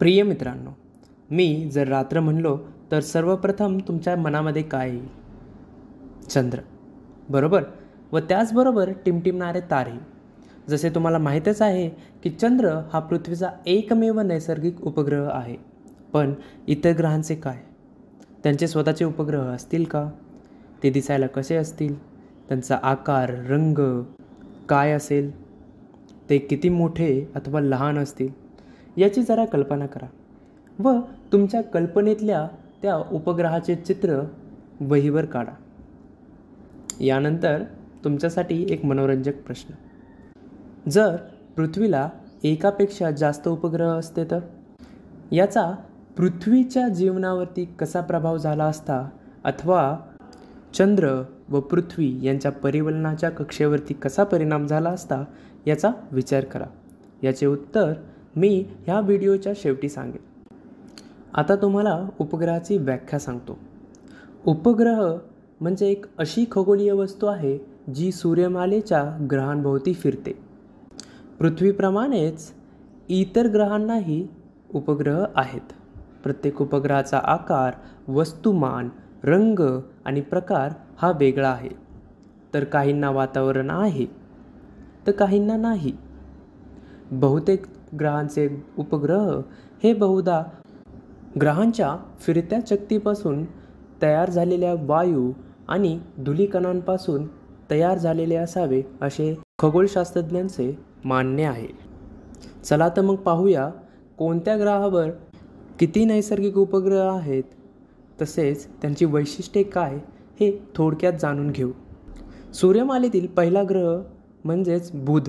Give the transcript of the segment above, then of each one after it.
प्रिय मित्रांनो मी जर रात्र म्हणलो तर सर्वप्रथम तुमच्या मनामध्ये काय येईल चंद्र बरोबर व त्याचबरोबर टिमटिमणारे तारे जसे तुम्हाला माहीतच आहे की चंद्र हा पृथ्वीचा एकमेव नैसर्गिक उपग्रह आहे पण इतर ग्रहांचे काय त्यांचे स्वतःचे उपग्रह असतील का ते दिसायला कसे असतील त्यांचा आकार रंग काय असेल ते किती मोठे अथवा लहान असतील याची जरा कल्पना करा व तुमच्या कल्पनेतल्या त्या उपग्रहाचे चित्र वहीवर काढा यानंतर तुमच्यासाठी एक मनोरंजक प्रश्न जर पृथ्वीला एकापेक्षा जास्त उपग्रह असते तर याचा पृथ्वीच्या जीवनावरती कसा प्रभाव झाला असता अथवा चंद्र व पृथ्वी यांच्या परिवलनाच्या कक्षेवरती कसा परिणाम झाला असता याचा विचार करा याचे उत्तर मी ह्या व्हिडिओच्या शेवटी सांगेन आता तुम्हाला उपग्रहाची व्याख्या सांगतो उपग्रह म्हणजे एक अशी खगोलीय वस्तू आहे जी सूर्यमालेच्या ग्रहांभोवती फिरते पृथ्वीप्रमाणेच इतर ग्रहांनाही उपग्रह आहेत प्रत्येक उपग्रहाचा आकार वस्तुमान रंग आणि प्रकार हा वेगळा आहे तर काहींना वातावरण आहे तर काहींना नाही बहुतेक ग्रहांचे उपग्रह हे बहुधा ग्रहांच्या फिरत्या शक्तीपासून तयार झालेल्या वायू आणि धुलीकणांपासून तयार झालेले असावे असे खगोलशास्त्रज्ञांचे मानणे आहे चला तर मग पाहूया कोणत्या ग्रहावर किती नैसर्गिक उपग्रह आहेत तसेच त्यांची वैशिष्ट्ये काय हे थोडक्यात जाणून घेऊ सूर्यमालेतील पहिला ग्रह म्हणजेच बुध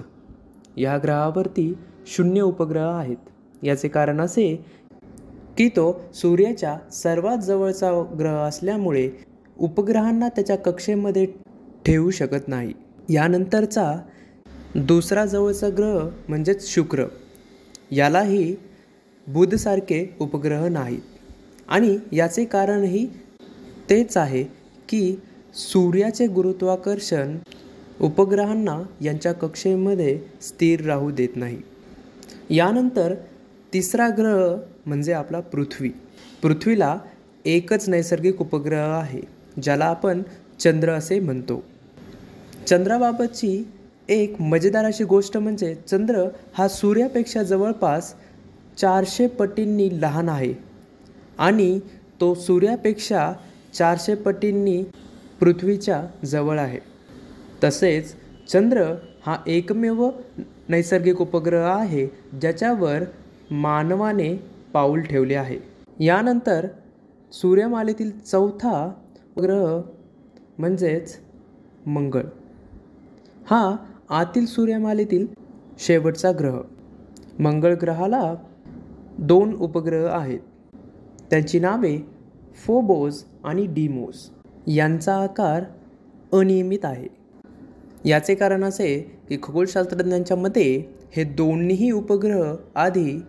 या ग्रहावरती शून्य उपग्रह आहेत याचे कारण असे की तो सूर्याच्या सर्वात जवळचा ग्रह असल्यामुळे उपग्रहांना त्याच्या कक्षेमध्ये ठेवू शकत नाही यानंतरचा दुसरा जवळचा ग्रह म्हणजेच शुक्र यालाही बुधसारखे उपग्रह नाहीत आणि याचे कारणही तेच आहे की सूर्याचे गुरुत्वाकर्षण उपग्रहांना यांच्या कक्षेमध्ये स्थिर राहू देत नाही यानंतर तिसरा ग्रह म्हणजे आपला पृथ्वी पृथ्वीला एकच नैसर्गिक उपग्रह आहे ज्याला आपण चंद्र असे म्हणतो चंद्राबाबतची एक मजेदार अशी गोष्ट म्हणजे चंद्र हा सूर्यापेक्षा जवळपास चारशे पटींनी लहान आहे आणि तो सूर्यापेक्षा चारशे पटींनी पृथ्वीच्या जवळ आहे तसेच चंद्र हा एकमेव नैसर्गिक उपग्रह आहे ज्याच्यावर मानवाने पाऊल ठेवले आहे यानंतर सूर्यमालेतील चौथा ग्रह म्हणजेच मंगळ हा आतील सूर्यमालेतील शेवटचा ग्रह मंगळ ग्रहाला दोन उपग्रह आहेत त्यांची नावे फोबोज आणि डीमोस यांचा आकार अनियमित आहे याचे कारण असे की खगोलशास्त्रज्ञांच्या मते हे दोन्हीही उपग्रह आधी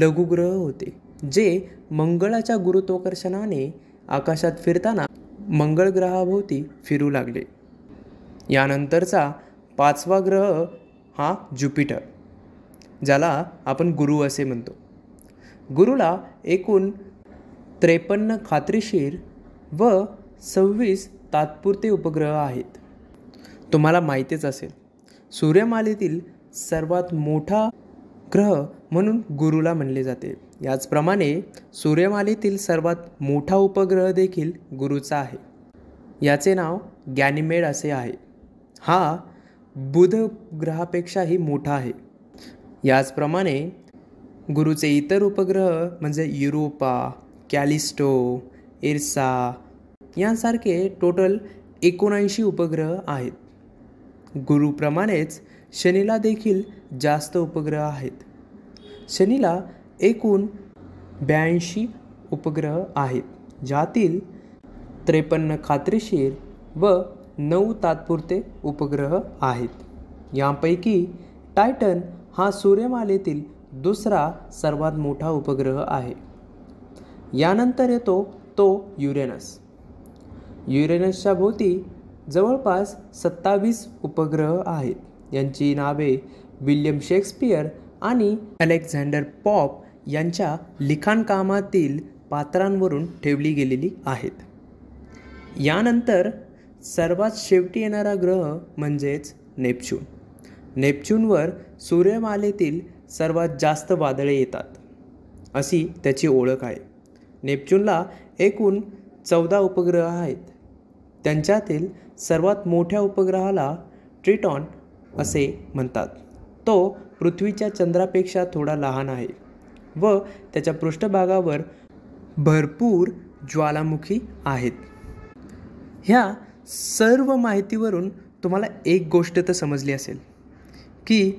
लघुग्रह होते जे मंगळाच्या गुरुत्वाकर्षणाने आकाशात फिरताना मंगळ ग्रहाभोवती फिरू लागले यानंतरचा पाचवा ग्रह हा ज्युपिटर ज्याला आपण गुरु असे म्हणतो गुरुला एकूण त्रेपन्न खात्रीशीर व सव्वीस तात्पुरते उपग्रह आहेत तुम्हाला माहितीच असेल सूर्यमालेतील सर्वात मोठा ग्रह म्हणून गुरुला म्हणले जाते याचप्रमाणे सूर्यमालेतील सर्वात मोठा उपग्रह देखील गुरुचा आहे याचे नाव गॅनिमेड असे आहे हा बुध ग्रहापेक्षाही मोठा आहे याचप्रमाणे गुरुचे इतर उपग्रह म्हणजे युरोपा कॅलिस्टो इर्सा यांसारखे टोटल एकोणऐंशी उपग्रह आहेत गुरुप्रमाणेच शनीला देखील जास्त उपग्रह आहेत शनीला एकूण ब्याऐंशी उपग्रह आहेत ज्यातील त्रेपन्न खात्रीशीर व नऊ तात्पुरते उपग्रह आहेत यापैकी टायटन हा सूर्यमालेतील दुसरा सर्वात मोठा उपग्रह आहे यानंतर येतो तो युरेनस युरेनसच्या भोवती जवळपास सत्तावीस उपग्रह आहेत यांची नावे विल्यम शेक्सपियर आणि अलेक्झांडर पॉप यांच्या लिखाणकामातील पात्रांवरून ठेवली गेलेली आहेत यानंतर सर्वात शेवटी येणारा ग्रह म्हणजेच नेपच्यून नेपच्यूनवर सूर्यमालेतील सर्वात जास्त वादळे येतात अशी त्याची ओळख आहे नेपच्यूनला एकूण चौदा उपग्रह आहेत त्यांच्यातील सर्वात मोठ्या उपग्रहाला ट्रिटॉन असे म्हणतात तो पृथ्वीच्या चंद्रापेक्षा थोडा लहान आहे व त्याच्या पृष्ठभागावर भरपूर ज्वालामुखी आहेत ह्या सर्व माहितीवरून तुम्हाला एक गोष्ट तर समजली असेल की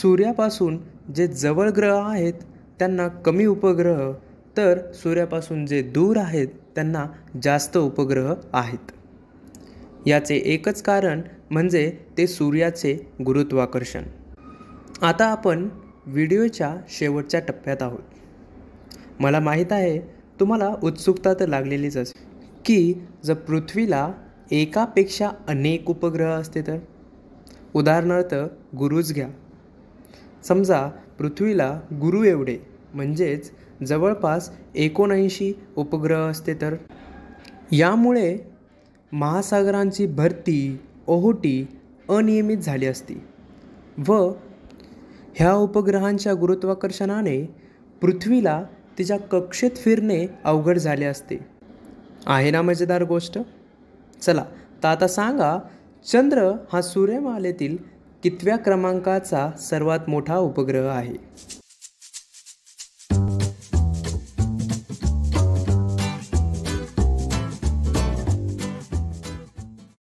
सूर्यापासून जे जवळ ग्रह आहेत त्यांना कमी उपग्रह तर सूर्यापासून जे दूर आहेत त्यांना जास्त उपग्रह आहेत याचे एकच कारण म्हणजे ते सूर्याचे गुरुत्वाकर्षण आता आपण व्हिडिओच्या शेवटच्या टप्प्यात आहोत मला माहीत आहे तुम्हाला उत्सुकता तर लागलेलीच असेल की जर पृथ्वीला एकापेक्षा अनेक उपग्रह असते तर उदाहरणार्थ गुरुच घ्या समजा पृथ्वीला गुरु एवढे म्हणजेच जवळपास एकोणऐंशी उपग्रह असते तर यामुळे महासागरांची भरती ओहोटी अनियमित झाली असती व ह्या उपग्रहांच्या गुरुत्वाकर्षणाने पृथ्वीला तिच्या कक्षेत फिरणे अवघड झाले असते आहे ना मजेदार गोष्ट चला तर आता सांगा चंद्र हा सूर्यमालेतील कितव्या क्रमांकाचा सर्वात मोठा उपग्रह आहे